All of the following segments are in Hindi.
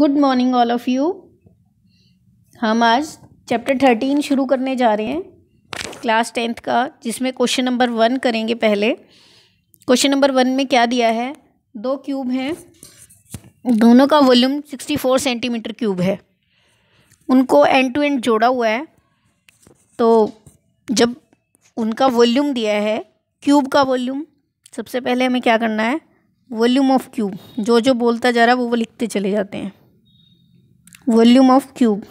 good morning all of you हम आज चैप्टर थर्टीन शुरू करने जा रहे हैं क्लास टेंथ का जिसमें क्वेश्चन नंबर वन करेंगे पहले क्वेश्चन नंबर वन में क्या दिया है दो क्यूब हैं दोनों का volume sixty four centimetre cube है उनको एंड टू एंड जोड़ा हुआ है तो जब उनका वॉल्यूम दिया है क्यूब का वॉल्यूम सबसे पहले हमें क्या करना है वॉल्यूम ऑफ क्यूब जो जो बोलता जा रहा है वो वो लिखते चले जाते हैं वॉल्यूम ऑफ क्यूब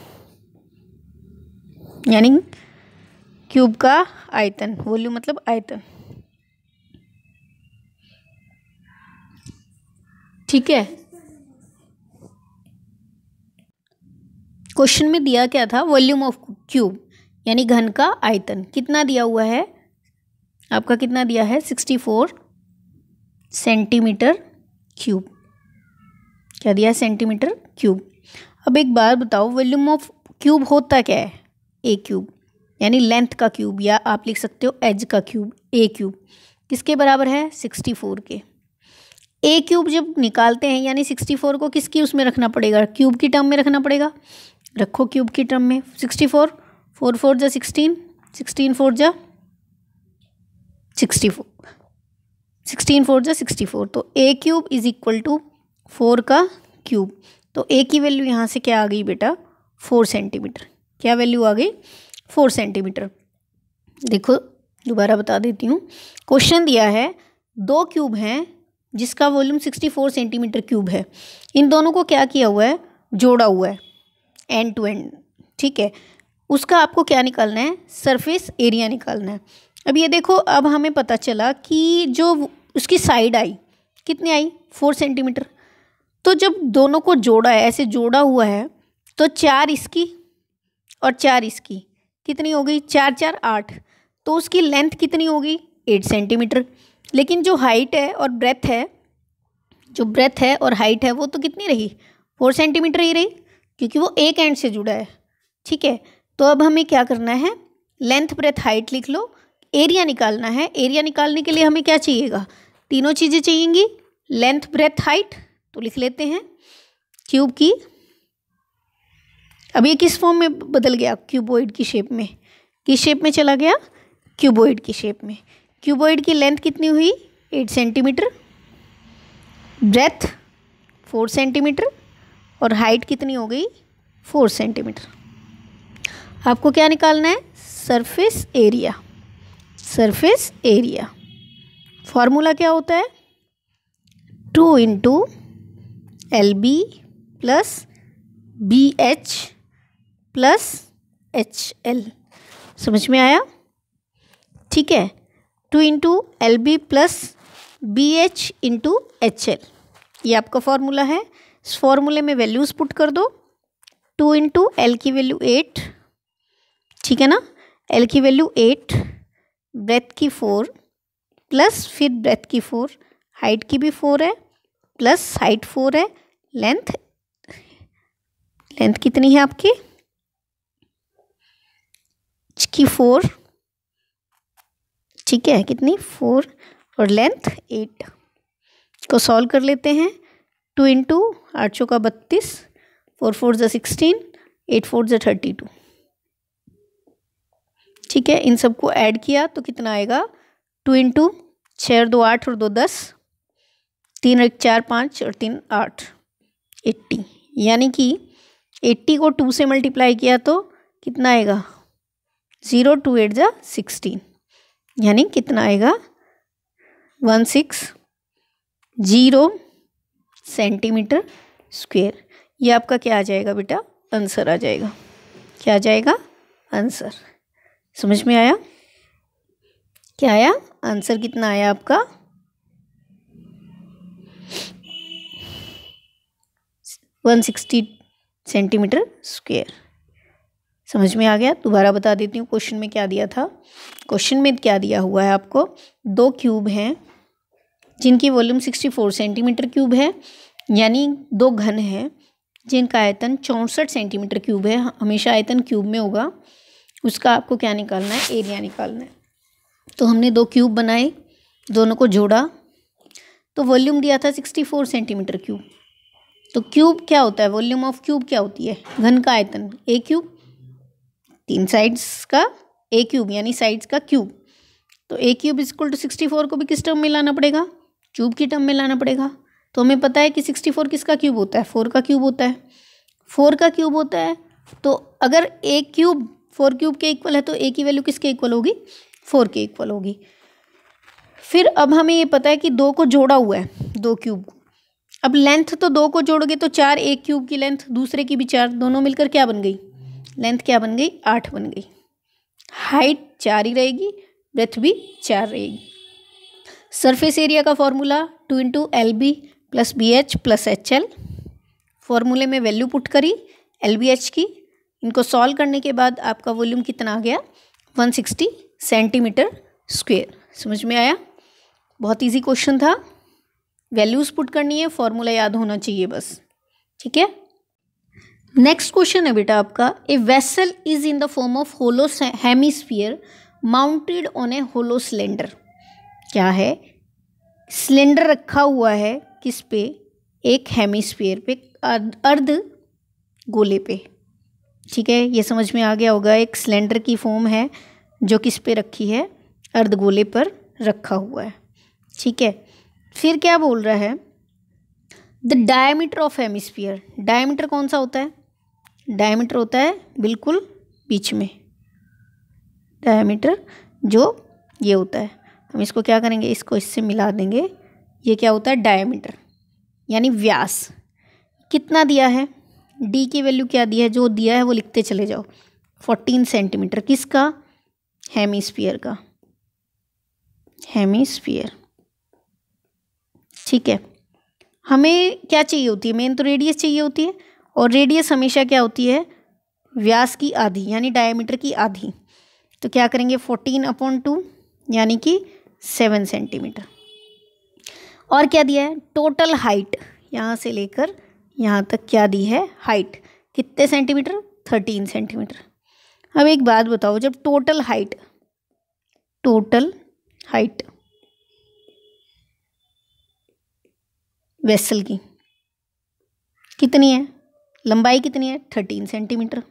यानी क्यूब का आयतन वॉल्यूम मतलब आयतन ठीक है क्वेश्चन में दिया क्या था वॉल्यूम ऑफ क्यूब यानी घन का आयतन कितना दिया हुआ है आपका कितना दिया है सिक्सटी फोर सेंटीमीटर क्यूब क्या दिया सेंटीमीटर क्यूब अब एक बार बताओ वॉल्यूम ऑफ क्यूब होता क्या है ए क्यूब यानी लेंथ का क्यूब या आप लिख सकते हो एज का क्यूब ए क्यूब किसके बराबर है सिक्सटी फोर के ए क्यूब जब निकालते हैं यानी सिक्सटी फोर को किसकी उसमें रखना पड़ेगा क्यूब की टर्म में रखना पड़ेगा रखो क्यूब की टर्म में सिक्सटी फोर फोर फोर जा सिक्सटीन सिक्सटीन फोर जा सिक्सटी फोर सिक्सटीन फोर जा सिक्सटी फोर तो a cube is equal to four का क्यूब तो ए की वैल्यू यहाँ से क्या आ गई बेटा फोर सेंटीमीटर क्या वैल्यू आ गई फोर सेंटीमीटर देखो दोबारा बता देती हूँ क्वेश्चन दिया है दो क्यूब हैं जिसका volume sixty four centimetre cube है इन दोनों को क्या किया हुआ है जोड़ा हुआ है एंड टू एंड ठीक है उसका आपको क्या निकालना है सरफेस एरिया निकालना है अब ये देखो अब हमें पता चला कि जो उसकी साइड आई कितनी आई फोर सेंटीमीटर तो जब दोनों को जोड़ा है ऐसे जोड़ा हुआ है तो चार इसकी और चार इसकी कितनी हो गई चार चार आठ तो उसकी लेंथ कितनी होगी एट सेंटीमीटर लेकिन जो हाइट है और ब्रेथ है जो ब्रेथ है और हाइट है वो तो कितनी रही फोर सेंटीमीटर ही रही क्योंकि वो एक एंड से जुड़ा है ठीक है तो अब हमें क्या करना है लेंथ ब्रेथ हाइट लिख लो एरिया निकालना है एरिया निकालने के लिए हमें क्या चाहिएगा तीनों चीज़ें चाहिएंगी लेंथ ब्रेथ हाइट तो लिख लेते हैं क्यूब की अब ये किस फॉर्म में बदल गया क्यूबोइड की शेप में किस शेप में चला गया क्यूबोइड की शेप में क्यूबोइड की लेंथ कितनी हुई eight centimetre breadth four centimetre और हाइट कितनी हो गई फोर सेंटीमीटर आपको क्या निकालना है surface area surface area formula क्या होता है two into L B plus B H plus H L समझ में आया ठीक है two into L B plus B H into H L ये आपका फॉर्मूला है इस फॉर्मूले में वैल्यूज़ पुट कर दो टू इंटू एल की वैल्यू एट ठीक है ना एल की वैल्यू एट ब्रेथ की फोर प्लस फिर ब्रेथ की फोर हाइट की भी फोर है प्लस हाइट फोर है लेंथ लेंथ कितनी है आपकी की फोर ठीक है कितनी फोर और लेंथ एट को सॉल्व कर लेते हैं टू इंटू आठ सौ का बत्तीस फोर फोर जो सिक्सटीन एट फोर ज थर्टी टू ठीक है इन सबको ऐड किया तो कितना आएगा टू इंटू छः और दो आठ और दो दस तीन एक चार पाँच और तीन आठ एट्टी यानी कि एट्टी को टू से मल्टीप्लाई किया तो कितना आएगा ज़ीरो टू एट ज़ा सिक्सटीन यानी कितना आएगा one six zero centimetre square ये आपका क्या आ जाएगा बेटा आंसर आ जाएगा क्या आ जाएगा आंसर समझ में आया क्या आया आंसर कितना आया आपका 160 सेंटीमीटर स्क्वायर समझ में आ गया दोबारा बता देती हूँ क्वेश्चन में क्या दिया था क्वेश्चन में क्या दिया हुआ है आपको दो क्यूब हैं जिनकी volume sixty four centimetre cube है यानी दो घन हैं जिनका आयतन चौंसठ सेंटीमीटर क्यूब है हमेशा आयतन क्यूब में होगा उसका आपको क्या निकालना है एरिया निकालना है तो हमने दो क्यूब बनाए दोनों को जोड़ा तो वॉल्यूम दिया था सिक्सटी फोर सेंटीमीटर क्यूब तो क्यूब क्या होता है वॉल्यूम ऑफ क्यूब क्या होती है घन का आयतन ए क्यूब तीन साइड्स का ए क्यूब यानी साइड्स का क्यूब तो a cube equal to sixty four को भी किस टर्म में लाना पड़ेगा क्यूब की टर्म में लाना पड़ेगा तो हमें पता है कि सिक्सटी फोर किसका क्यूब होता है फोर का क्यूब होता है फोर का क्यूब होता है तो अगर ए क्यूब फोर क्यूब के इक्वल है तो ए की वैल्यू किसके इक्वल होगी फोर के इक्वल होगी फिर अब हमें ये पता है कि दो को जोड़ा हुआ है दो क्यूब को अब लेंथ तो दो को जोड़ोगे तो चार एक क्यूब की लेंथ दूसरे की भी चार दोनों मिलकर क्या बन गई लेंथ क्या बन गई आठ बन गई हाइट चार ही रहेगी ब्रेथ भी चार रहेगी सरफेस एरिया का formula two into L B plus B H plus H L फॉर्मूले में वैल्यू पुट करी एल बी एच की इनको सॉल्व करने के बाद आपका वॉल्यूम कितना आ गया 160 सेंटीमीटर स्क्वेयर समझ में आया बहुत इजी क्वेश्चन था वैल्यूज़ पुट करनी है फॉर्मूला याद होना चाहिए बस ठीक है नेक्स्ट क्वेश्चन है बेटा आपका a vessel is in the form of hollow hemisphere mounted on a hollow cylinder क्या है सिलेंडर रखा हुआ है किस पे एक हेमिस्फीयर पे अर्ध गोले पे ठीक है ये समझ में आ गया होगा एक सिलेंडर की फॉर्म है जो किस पे रखी है अर्ध गोले पर रखा हुआ है ठीक है फिर क्या बोल रहा है the diameter of hemisphere diameter कौन सा होता है डायमीटर होता है बिल्कुल बीच में डायमीटर जो ये होता है हम इसको क्या करेंगे इसको इससे मिला देंगे ये क्या होता है डायमीटर यानी व्यास कितना दिया है डी की वैल्यू क्या दिया है जो दिया है वो लिखते चले जाओ फोर्टीन सेंटीमीटर किसका हेमिस्फीयर का हेमिस्फीयर ठीक है हमें क्या चाहिए होती है मेन तो रेडियस चाहिए होती है और रेडियस हमेशा क्या होती है व्यास की आधी यानी डायमीटर की आधी तो क्या करेंगे फोर्टीन अपॉन टू यानी कि सेवन सेंटीमीटर और क्या दिया है टोटल हाइट यहाँ से लेकर यहाँ तक क्या दी है हाइट कितने सेंटीमीटर थर्टीन सेंटीमीटर अब एक बात बताओ जब total height total height vessel की कितनी है लंबाई कितनी है थर्टीन सेंटीमीटर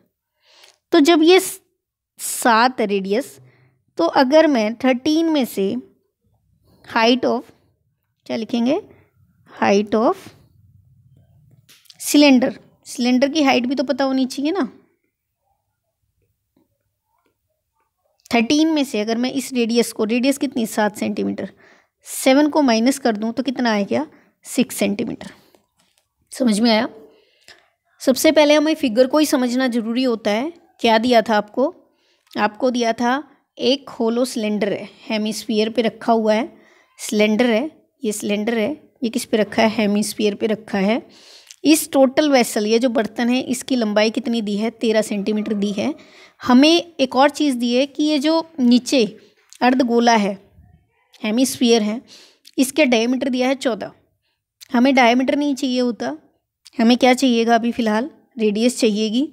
तो जब ये सात रेडियस तो अगर मैं थर्टीन में से हाइट ऑफ क्या लिखेंगे हाइट ऑफ सिलेंडर सिलेंडर की हाइट भी तो पता होनी चाहिए ना थर्टीन में से अगर मैं इस रेडियस को रेडियस कितनी सात सेंटीमीटर सेवन को माइनस कर दूं तो कितना आएगा सिक्स सेंटीमीटर समझ में आया सबसे पहले हमें फिगर को ही समझना ज़रूरी होता है क्या दिया था आपको आपको दिया था एक होलो सिलेंडर है हेमिस्फीयर पे रखा हुआ है सिलेंडर है ये सिलेंडर है ये किस पे रखा है हेमिस्फीयर पे रखा है इस टोटल वेसल ये जो बर्तन है इसकी लंबाई कितनी दी है तेरह सेंटीमीटर दी है हमें एक और चीज़ दी है कि ये जो नीचे अर्धगोला है हेमिस्फीयर है इसके डायमीटर दिया है चौदह हमें डायमीटर नहीं चाहिए होता हमें क्या चाहिएगा अभी फ़िलहाल रेडियस चाहिएगी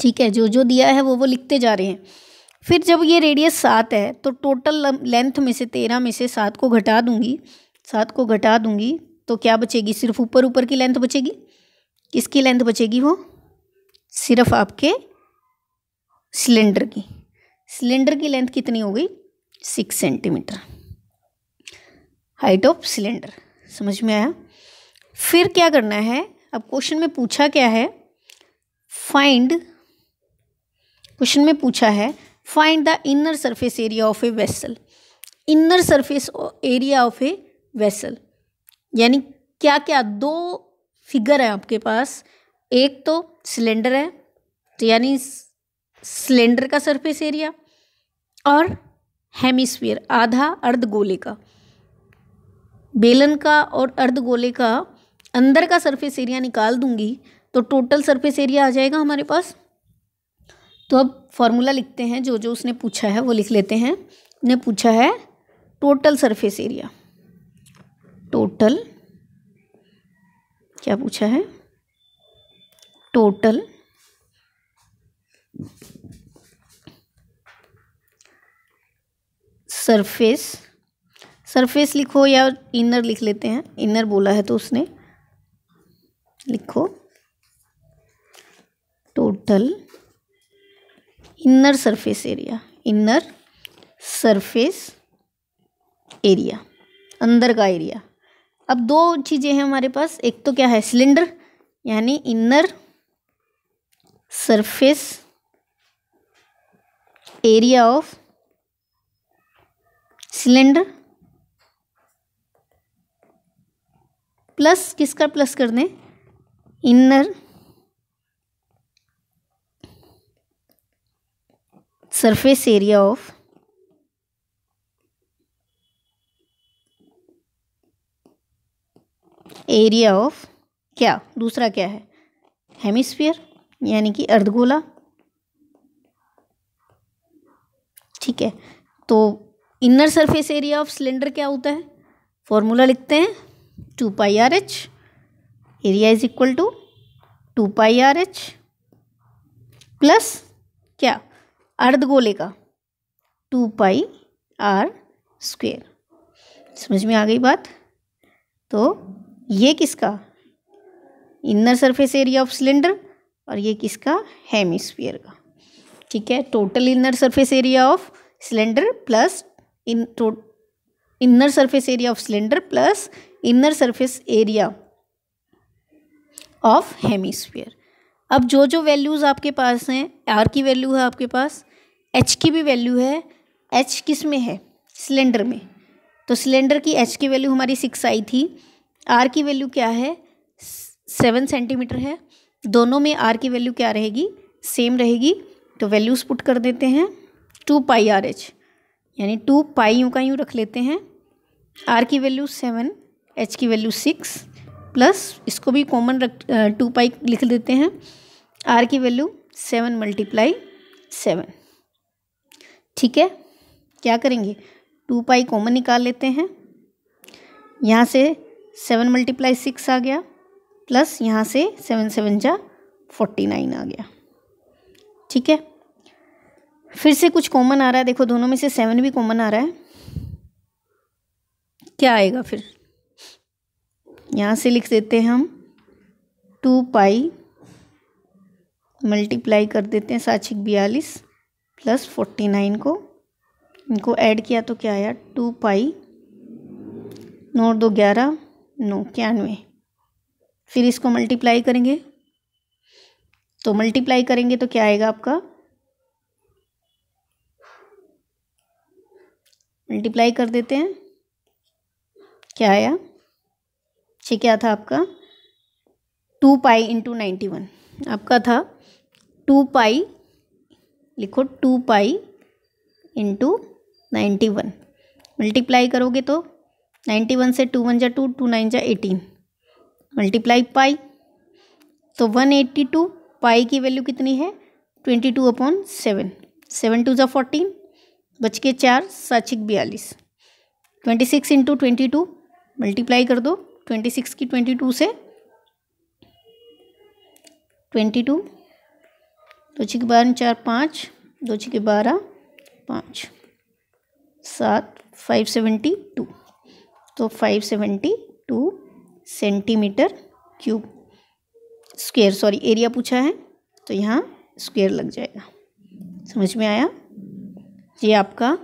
ठीक है जो जो दिया है वो वो लिखते जा रहे हैं फिर जब ये रेडियस सात है तो टोटल लेंथ में से तेरह में से सात को घटा दूंगी सात को घटा दूंगी तो क्या बचेगी सिर्फ ऊपर ऊपर की लेंथ बचेगी किसकी लेंथ बचेगी वो सिर्फ आपके सिलेंडर की सिलेंडर की लेंथ कितनी हो गई six centimetre height of cylinder समझ में आया फिर क्या करना है अब क्वेश्चन में पूछा क्या है फाइंड क्वेश्चन में पूछा है find the inner surface area of a vessel inner surface area of a vessel यानी क्या क्या दो फिगर है आपके पास एक तो सिलेंडर है तो यानी सिलेंडर का सरफेस एरिया और हेमिस्फीयर आधा अर्ध गोले का बेलन का और अर्ध गोले का अंदर का सरफेस एरिया निकाल दूंगी तो टोटल सरफेस एरिया आ जाएगा हमारे पास तो अब फॉर्मूला लिखते हैं जो जो उसने पूछा है वो लिख लेते हैं उसने पूछा है टोटल सरफेस एरिया टोटल क्या पूछा है टोटल सरफेस सरफेस लिखो या इनर लिख लेते हैं इनर बोला है तो उसने लिखो total inner surface area inner surface area अंदर का एरिया अब दो चीज़ें हैं हमारे पास एक तो क्या है सिलेंडर यानी inner surface area of cylinder plus किसका प्लस कर दें inner surface area of area of क्या दूसरा क्या है हेमिस्फीयर यानी कि अर्धगोला ठीक है तो inner surface area of cylinder क्या होता है फॉर्मूला लिखते हैं two pi r h area is equal to two pi r h plus क्या अर्धगोले का टू पाई आर स्क्वेयर समझ में आ गई बात तो ये किसका inner surface area of cylinder और ये किसका हेमिस्फीयर का ठीक है total inner surface area of cylinder plus in inner surface area of cylinder plus inner surface area of hemisphere अब जो जो वैल्यूज़ आपके पास हैं आर की वैल्यू है आपके पास एच की भी वैल्यू है एच किस में है सिलेंडर में तो सिलेंडर की एच की वैल्यू हमारी सिक्स आई थी आर की वैल्यू क्या है सेवन सेंटीमीटर है दोनों में आर की वैल्यू क्या रहेगी सेम रहेगी तो वैल्यूज़ पुट कर देते हैं टू पाई आर एच यानी टू पाई यू का यूँ रख लेते हैं आर की वैल्यू सेवन एच की वैल्यू सिक्स प्लस इसको भी कॉमन रख टू पाई लिख देते हैं आर की वैल्यू सेवन मल्टीप्लाई सेवन ठीक है क्या करेंगे टू पाई कॉमन निकाल लेते हैं यहाँ से सेवन मल्टीप्लाई सिक्स आ गया प्लस यहाँ से सेवन सेवन जा फोर्टी नाइन आ गया ठीक है फिर से कुछ कॉमन आ रहा है देखो दोनों में से सेवन भी कॉमन आ रहा है क्या आएगा फिर यहाँ से लिख देते हैं हम टू पाई मल्टीप्लाई कर देते हैं साक्षिक बयालीस प्लस फोर्टी नाइन को इनको ऐड किया तो क्या आया टू पाई नौ दो ग्यारह नौ इक्यानवे फिर इसको मल्टीप्लाई करेंगे तो मल्टीप्लाई करेंगे तो क्या आएगा आपका मल्टीप्लाई कर देते हैं क्या आया छः क्या था आपका two pi into ninety one आपका था टू पाई लिखो two pi into ninety one multiply करोगे तो नाइन्टी वन से टू वन जा टू टू नाइन जा एटीन मल्टीप्लाई पाई तो वन एट्टी टू पाई की वैल्यू कितनी है twenty two upon seven seven two ज़ा फोर्टीन बच के चार साछिक बयालीस twenty six into twenty two multiply कर दो ट्वेंटी सिक्स की ट्वेंटी टू से ट्वेंटी टू दो छिके बारह चार पाँच दो छिके बारह पाँच सात फाइव सेवेंटी टू तो five seventy two centimetre cube square sorry area पूछा है तो यहाँ स्क्वेयर लग जाएगा समझ में आया ये आपका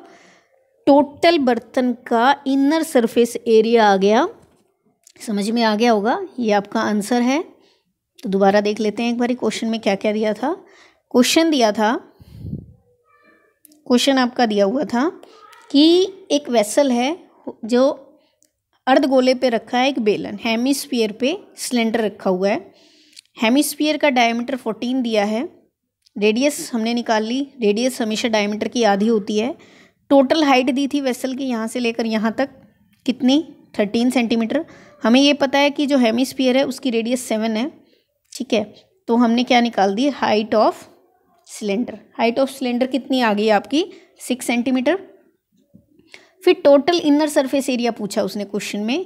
टोटल बर्तन का इनर सरफेस एरिया आ गया समझ में आ गया होगा ये आपका आंसर है तो दोबारा देख लेते हैं एक बार क्वेश्चन में क्या क्या दिया था क्वेश्चन दिया था क्वेश्चन आपका दिया हुआ था कि एक वेसल है जो अर्ध गोले पे रखा है एक बेलन हेमिस्फीयर पे सिलेंडर रखा हुआ है हेमिस्फीयर का डायमीटर फोर्टीन दिया है रेडियस हमने निकाल ली रेडियस हमेशा डायमीटर की आधी होती है टोटल हाइट दी थी वेसल की यहाँ से लेकर यहाँ तक कितनी थर्टीन सेंटीमीटर हमें ये पता है कि जो हेमिस्फीयर है उसकी रेडियस सेवन है ठीक है तो हमने क्या निकाल दी height of cylinder height of cylinder कितनी आ गई आपकी सिक्स सेंटीमीटर फिर टोटल इनर सरफेस एरिया पूछा उसने क्वेश्चन में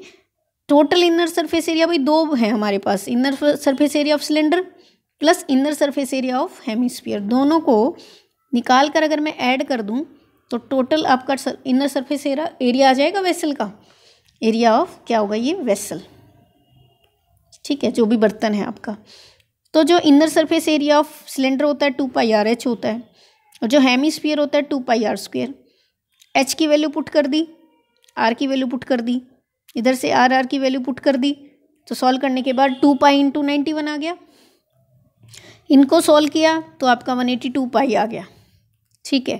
टोटल इनर सरफेस एरिया भाई दो है हमारे पास inner surface area of cylinder plus inner surface area of hemisphere दोनों को निकाल कर अगर मैं ऐड कर दूँ तो टोटल आपका इनर सरफेस एरिया एरिया आ जाएगा वेसल का एरिया ऑफ क्या होगा ये वेसल ठीक है जो भी बर्तन है आपका तो जो inner surface area of cylinder होता है टू पाई आर एच होता है और जो हेमिस्फीयर होता है two pi r square h की वैल्यू पुट कर दी आर की वैल्यू पुट कर दी इधर से आर आर की वैल्यू पुट कर दी तो सॉल्व करने के बाद two pi into ninety one आ गया इनको सोल्व किया तो आपका वन एटी टू पाई आ गया ठीक है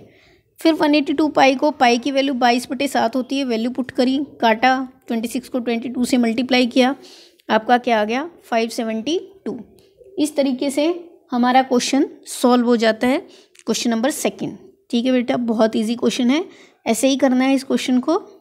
फिर वन एटी टू पाई को पाई की वैल्यू बाईस बटे सात होती है वैल्यू पुट करी काटा ट्वेंटी सिक्स को ट्वेंटी टू से मल्टीप्लाई किया आपका क्या आ गया फाइव सेवेंटी टू इस तरीके से हमारा क्वेश्चन सॉल्व हो जाता है क्वेश्चन नंबर सेकेंड ठीक है बेटा बहुत ईजी क्वेश्चन है ऐसे ही करना है इस क्वेश्चन को